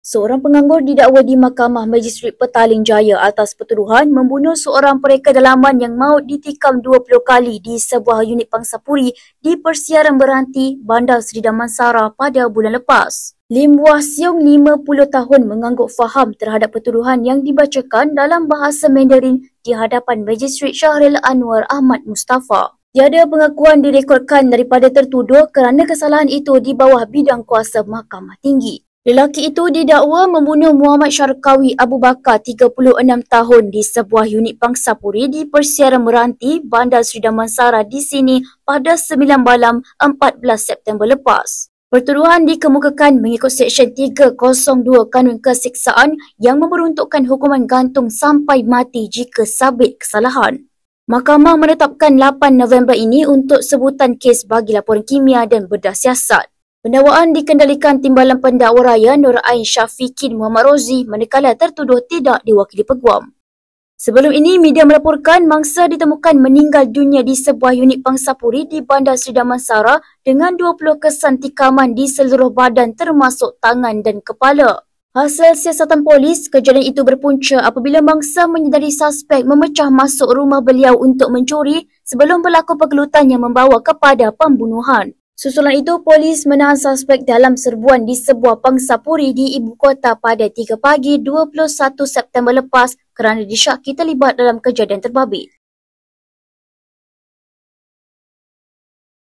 Seorang penganggur didakwa di Mahkamah Magistrik Petaling Jaya atas pertuduhan membunuh seorang pereka dalaman yang maut ditikam 20 kali di sebuah unit pangsapuri di persiaran berhenti Bandar Seri Damansara pada bulan lepas. Lim Wah Siong 50 tahun mengangguk faham terhadap pertuduhan yang dibacakan dalam bahasa Mandarin di hadapan Magistrik Syahril Anwar Ahmad Mustafa. Tiada pengakuan direkodkan daripada tertuduh kerana kesalahan itu di bawah bidang kuasa Mahkamah Tinggi. Lelaki itu didakwa membunuh Muhammad Syarkawi Abu Bakar 36 tahun di sebuah unit pangsa puri di Persiara Meranti, Bandar Sri Damansara di sini pada 9 malam 14 September lepas. Pertuduhan dikemukakan mengikut Seksyen 302 Kanun Kesiksaan yang memperuntukkan hukuman gantung sampai mati jika sabit kesalahan. Mahkamah menetapkan 8 November ini untuk sebutan kes bagi laporan kimia dan bedah siasat. Pendakwaan dikendalikan Timbalan Pendakwa Raya Nur Ain Syafiqin Muhammad Rozi manakala tertuduh tidak diwakili peguam. Sebelum ini, media melaporkan mangsa ditemukan meninggal dunia di sebuah unit pangsapuri di Bandar Seri Damansara dengan 20 kesan tikaman di seluruh badan termasuk tangan dan kepala. Hasil siasatan polis, kejadian itu berpunca apabila mangsa menyedari suspek memecah masuk rumah beliau untuk mencuri sebelum berlaku pergelutan yang membawa kepada pembunuhan. Susulan itu, polis menahan suspek dalam serbuan di sebuah pangsa puri di ibu kota pada 3 pagi 21 September lepas kerana disyaki terlibat dalam kejadian terbabit.